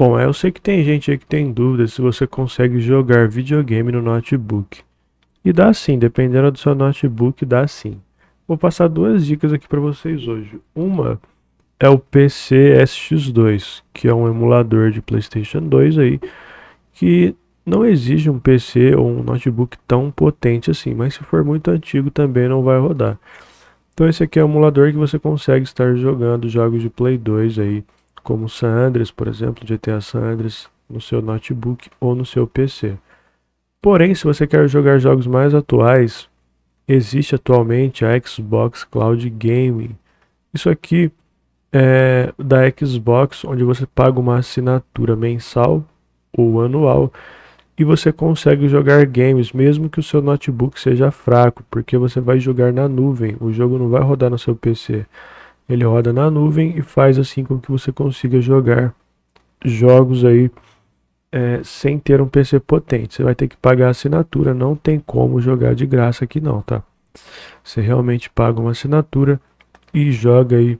Bom, eu sei que tem gente aí que tem dúvidas se você consegue jogar videogame no notebook. E dá sim, dependendo do seu notebook, dá sim. Vou passar duas dicas aqui para vocês hoje. Uma é o PC SX2, que é um emulador de PlayStation 2 aí, que não exige um PC ou um notebook tão potente assim, mas se for muito antigo também não vai rodar. Então esse aqui é um emulador que você consegue estar jogando jogos de Play 2 aí como San Andreas, por exemplo, GTA San Andreas, no seu notebook ou no seu PC. Porém, se você quer jogar jogos mais atuais, existe atualmente a Xbox Cloud Gaming. Isso aqui é da Xbox, onde você paga uma assinatura mensal ou anual e você consegue jogar games, mesmo que o seu notebook seja fraco, porque você vai jogar na nuvem, o jogo não vai rodar no seu PC ele roda na nuvem e faz assim com que você consiga jogar jogos aí é, sem ter um PC potente. Você vai ter que pagar a assinatura, não tem como jogar de graça aqui não, tá? Você realmente paga uma assinatura e joga aí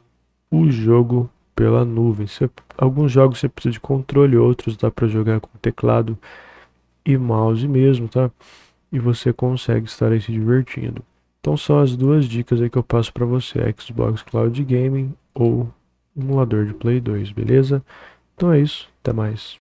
o jogo pela nuvem. Você, alguns jogos você precisa de controle, outros dá para jogar com teclado e mouse mesmo, tá? E você consegue estar aí se divertindo. Então são as duas dicas aí que eu passo para você, Xbox Cloud Gaming ou emulador de Play 2, beleza? Então é isso, até mais.